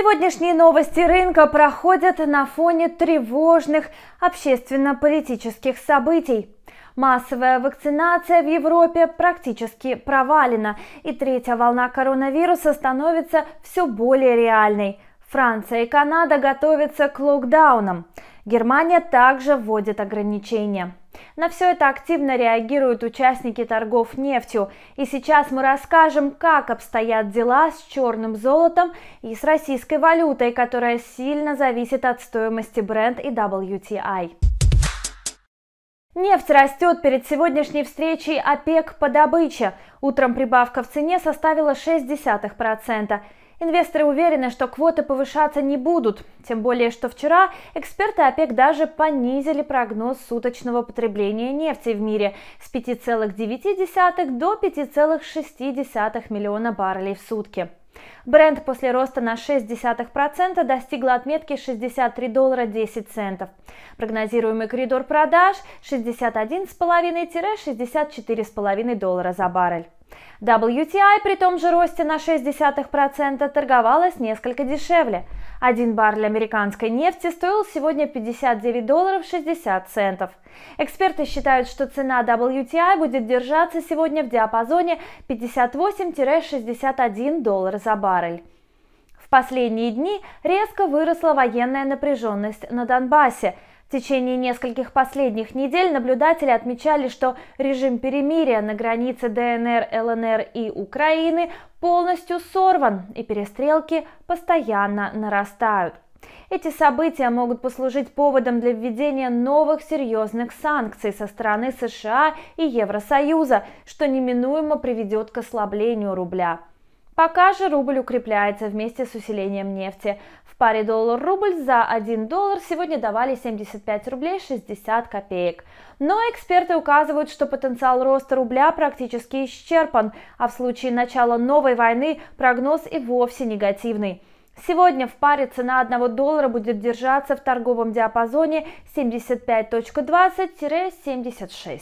Сегодняшние новости рынка проходят на фоне тревожных общественно-политических событий. Массовая вакцинация в Европе практически провалена, и третья волна коронавируса становится все более реальной. Франция и Канада готовятся к локдаунам. Германия также вводит ограничения. На все это активно реагируют участники торгов нефтью. И сейчас мы расскажем, как обстоят дела с черным золотом и с российской валютой, которая сильно зависит от стоимости бренд и WTI. Нефть растет перед сегодняшней встречей ОПЕК по добыче. Утром прибавка в цене составила 0,6%. Инвесторы уверены, что квоты повышаться не будут, тем более, что вчера эксперты ОПЕК даже понизили прогноз суточного потребления нефти в мире с 5,9 до 5,6 миллиона баррелей в сутки. Бренд после роста на 0,6% достигла отметки 63 доллара 10 центов. Прогнозируемый коридор продаж 61,5-64,5 доллара за баррель. WTI при том же росте на 0,6% торговалась несколько дешевле. Один баррель американской нефти стоил сегодня 59 долларов 60 центов. Эксперты считают, что цена WTI будет держаться сегодня в диапазоне 58-61 доллар за баррель В последние дни резко выросла военная напряженность на Донбассе. В течение нескольких последних недель наблюдатели отмечали, что режим перемирия на границе ДНР, ЛНР и Украины полностью сорван, и перестрелки постоянно нарастают. Эти события могут послужить поводом для введения новых серьезных санкций со стороны США и Евросоюза, что неминуемо приведет к ослаблению рубля. Пока же рубль укрепляется вместе с усилением нефти. В паре доллар-рубль за 1 доллар сегодня давали 75 рублей 60 копеек. Но эксперты указывают, что потенциал роста рубля практически исчерпан, а в случае начала новой войны прогноз и вовсе негативный. Сегодня в паре цена 1 доллара будет держаться в торговом диапазоне 75.20-76.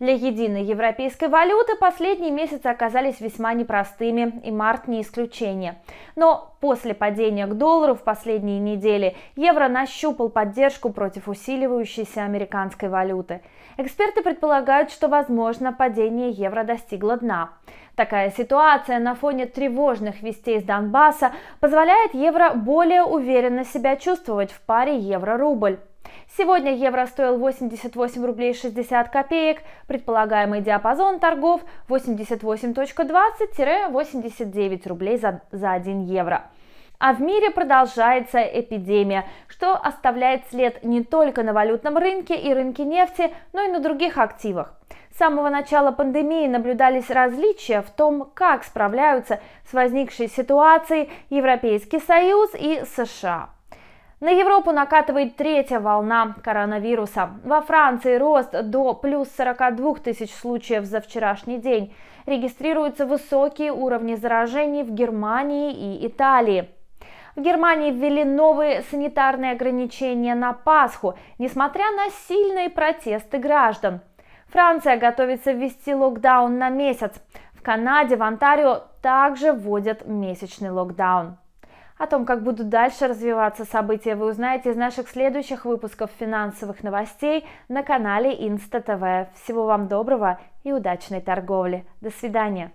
Для единой европейской валюты последние месяцы оказались весьма непростыми, и март не исключение. Но после падения к доллару в последние недели евро нащупал поддержку против усиливающейся американской валюты. Эксперты предполагают, что, возможно, падение евро достигло дна. Такая ситуация на фоне тревожных вестей из Донбасса позволяет евро более уверенно себя чувствовать в паре евро-рубль. Сегодня евро стоил 88 рублей 60 копеек, предполагаемый диапазон торгов 88.20-89 рублей за, за 1 евро. А в мире продолжается эпидемия, что оставляет след не только на валютном рынке и рынке нефти, но и на других активах. С самого начала пандемии наблюдались различия в том, как справляются с возникшей ситуацией Европейский Союз и США. На Европу накатывает третья волна коронавируса. Во Франции рост до плюс 42 тысяч случаев за вчерашний день. Регистрируются высокие уровни заражений в Германии и Италии. В Германии ввели новые санитарные ограничения на Пасху, несмотря на сильные протесты граждан. Франция готовится ввести локдаун на месяц. В Канаде, в Онтарио также вводят месячный локдаун. О том, как будут дальше развиваться события, вы узнаете из наших следующих выпусков финансовых новостей на канале Инста ТВ. Всего вам доброго и удачной торговли. До свидания.